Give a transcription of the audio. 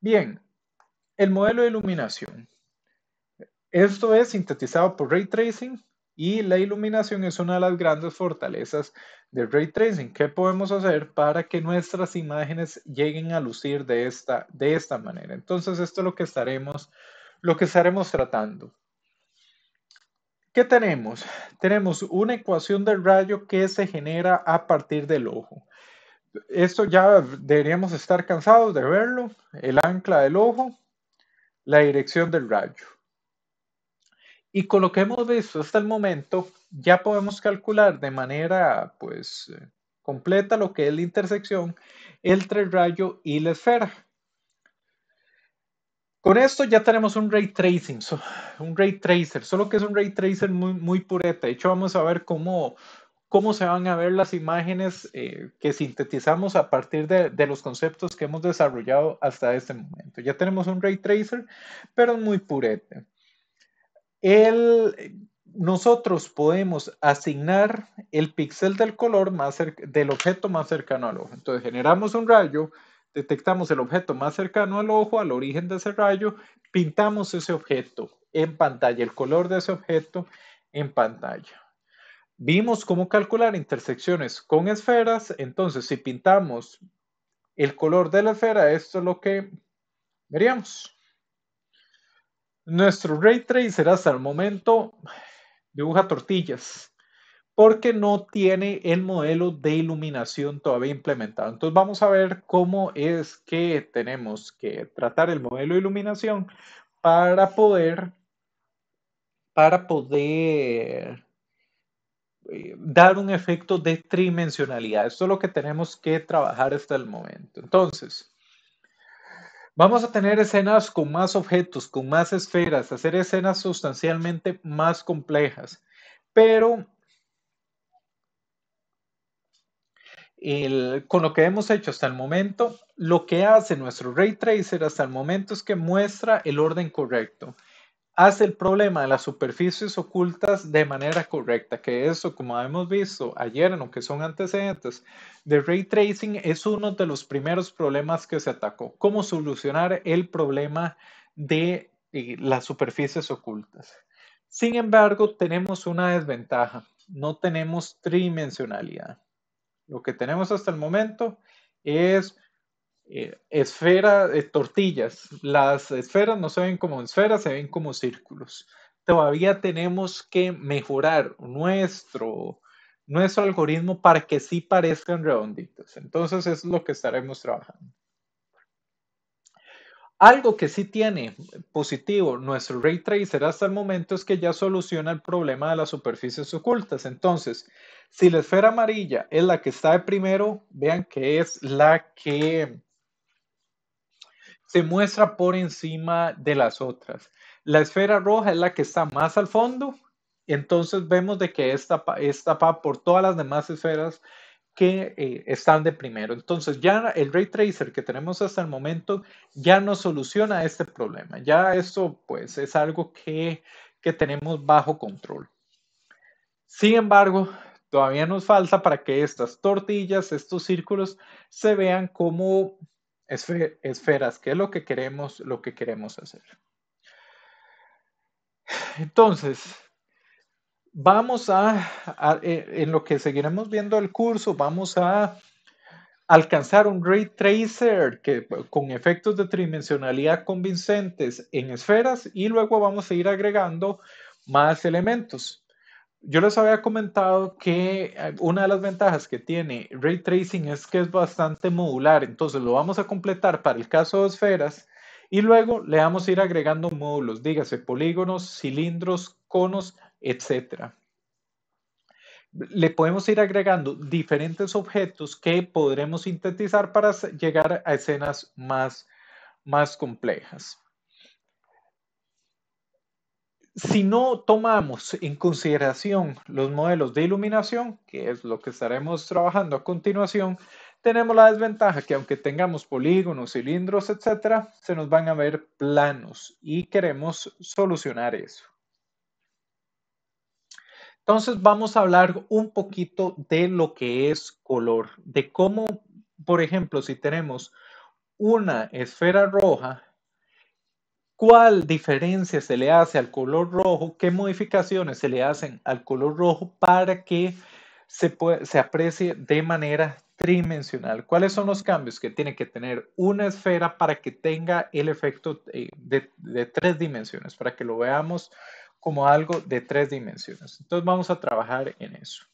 Bien, el modelo de iluminación. Esto es sintetizado por ray tracing y la iluminación es una de las grandes fortalezas del ray tracing. ¿Qué podemos hacer para que nuestras imágenes lleguen a lucir de esta, de esta manera? Entonces, esto es lo que estaremos, lo que estaremos tratando. ¿Qué tenemos? Tenemos una ecuación del rayo que se genera a partir del ojo esto ya deberíamos estar cansados de verlo, el ancla del ojo, la dirección del rayo. Y con lo que hemos visto hasta el momento, ya podemos calcular de manera pues eh, completa lo que es la intersección entre el rayo y la esfera. Con esto ya tenemos un ray tracing, un ray tracer, solo que es un ray tracer muy, muy pureta. De hecho, vamos a ver cómo cómo se van a ver las imágenes eh, que sintetizamos a partir de, los conceptos que hemos desarrollado hasta este momento. Ya tenemos un ray tracer, pero muy purete. El, nosotros podemos asignar el píxel del color más del objeto más cercano al ojo. Entonces generamos un rayo, detectamos el objeto más cercano al ojo, al origen de ese rayo, pintamos ese objeto en pantalla, el color de ese objeto en pantalla. Vimos cómo calcular intersecciones con esferas, entonces si pintamos el color de la esfera, esto es lo que veríamos. Nuestro ray tracer hasta el momento dibuja tortillas porque no tiene el modelo de iluminación todavía implementado. Entonces vamos a ver cómo es que tenemos que tratar el modelo de iluminación para poder para poder eh, dar un efecto de tridimensionalidad. Esto es lo que tenemos que trabajar hasta el momento. Entonces, vamos a tener escenas con más objetos, con más esferas, hacer escenas sustancialmente más complejas, pero con lo que hemos hecho hasta el momento, lo que hace nuestro ray tracer hasta el momento es que muestra el orden correcto hace el problema de las superficies ocultas de manera correcta, que eso, como hemos visto ayer en que son antecedentes de ray tracing, es uno de los primeros problemas que se atacó, cómo solucionar el problema de eh, las superficies ocultas. Sin embargo, tenemos una desventaja, no tenemos tridimensionalidad. Lo que tenemos hasta el momento es esferas, eh, esfera, eh, tortillas. Las esferas no se ven como esferas, se ven como círculos. Todavía tenemos que mejorar nuestro, nuestro algoritmo para que sí parezcan redonditos. Entonces es lo que estaremos trabajando. Algo que sí tiene positivo nuestro ray tracer hasta el momento es que ya soluciona el problema de las superficies ocultas. Entonces, si la esfera amarilla es la que está de primero, vean que es la que se muestra por encima de las otras. La esfera roja es la que está más al fondo, entonces vemos de que esta tapada por todas las demás esferas que eh, están de primero. Entonces ya el ray tracer que tenemos hasta el momento ya no soluciona este problema. Ya esto pues es algo que, que tenemos bajo control. Sin embargo, todavía nos falta para que estas tortillas, estos círculos, se vean como esferas, que es lo que queremos, lo que queremos hacer. Entonces, vamos a, e, en lo que seguiremos viendo el curso, vamos a alcanzar un ray tracer que, con efectos de tridimensionalidad convincentes en esferas y luego vamos a ir agregando más elementos yo les había comentado que eh, una de las ventajas que tiene ray tracing es que es bastante modular, entonces lo vamos a completar para el caso de esferas y luego le vamos a ir agregando módulos, dígase polígonos, cilindros, conos, etc. Le podemos ir agregando diferentes objetos que podremos sintetizar para llegar a escenas más, más complejas. Si no tomamos en consideración los modelos de iluminación, que es lo que estaremos trabajando a continuación, tenemos la desventaja que aunque tengamos polígonos, cilindros, etc., se nos van a ver planos y queremos solucionar eso. Entonces vamos a hablar un poquito de lo que es color, de cómo, por ejemplo, si tenemos una esfera roja cuál diferencia se le hace al color rojo, qué modificaciones se le hacen al color rojo para que se, se aprecie de manera tridimensional. ¿Cuáles son los cambios que tiene que tener una esfera para que tenga el efecto eh, de, de tres dimensiones, para que lo veamos como algo de tres dimensiones? Entonces vamos a trabajar en eso.